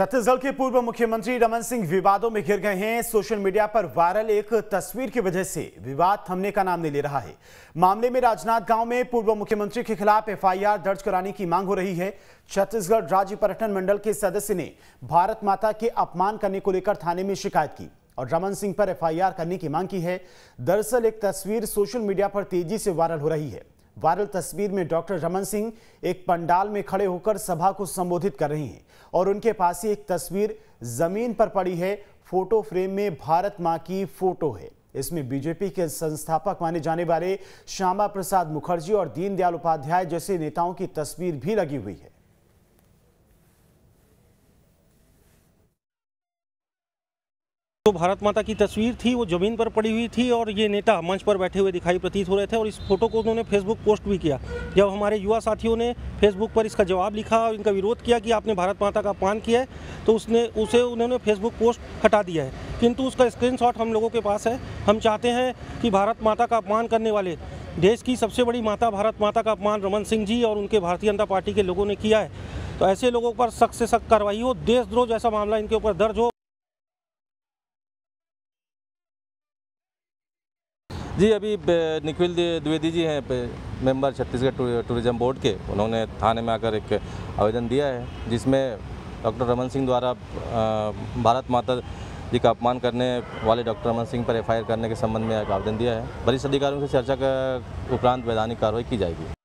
छत्तीसगढ़ के पूर्व मुख्यमंत्री रमन सिंह विवादों में घिर गए हैं सोशल मीडिया पर वायरल एक तस्वीर की वजह से विवाद थमने का नाम नहीं ले रहा है मामले में राजनाथ गांव में पूर्व मुख्यमंत्री के खिलाफ एफआईआर दर्ज कराने की मांग हो रही है छत्तीसगढ़ राज्य पर्यटन मंडल के सदस्य ने भारत माता के अपमान करने को लेकर थाने में शिकायत की और रमन सिंह पर एफ करने की मांग की है दरअसल एक तस्वीर सोशल मीडिया पर तेजी से वायरल हो रही है वायरल तस्वीर में डॉक्टर रमन सिंह एक पंडाल में खड़े होकर सभा को संबोधित कर रही हैं और उनके पास ही एक तस्वीर जमीन पर पड़ी है फोटो फ्रेम में भारत माँ की फोटो है इसमें बीजेपी के संस्थापक माने जाने वाले श्यामा प्रसाद मुखर्जी और दीनदयाल उपाध्याय जैसे नेताओं की तस्वीर भी लगी हुई है तो भारत माता की तस्वीर थी वो ज़मीन पर पड़ी हुई थी और ये नेता मंच पर बैठे हुए दिखाई प्रतीत हो रहे थे और इस फोटो को उन्होंने फेसबुक पोस्ट भी किया जब हमारे युवा साथियों ने फेसबुक पर इसका जवाब लिखा और इनका विरोध किया कि आपने भारत माता का अपमान किया है तो उसने उसे उन्होंने फेसबुक पोस्ट हटा दिया है किंतु उसका स्क्रीन हम लोगों के पास है हम चाहते हैं कि भारत माता का अपमान करने वाले देश की सबसे बड़ी माता भारत माता का अपमान रमन सिंह जी और उनके भारतीय जनता पार्टी के लोगों ने किया है तो ऐसे लोगों पर सख्त से सख्त कार्रवाई हो देशद्रोह जैसा मामला इनके ऊपर दर्ज हो जी अभी निखिल द्विवेदी जी हैं मेंबर छत्तीसगढ़ टूरिज्म बोर्ड के उन्होंने थाने में आकर एक आवेदन दिया है जिसमें डॉक्टर रमन सिंह द्वारा भारत माता जी का अपमान करने वाले डॉक्टर रमन सिंह पर एफ करने के संबंध में एक आवेदन दिया है वरिष्ठ अधिकारियों से चर्चा के उपरांत वैधानिक कार्रवाई की जाएगी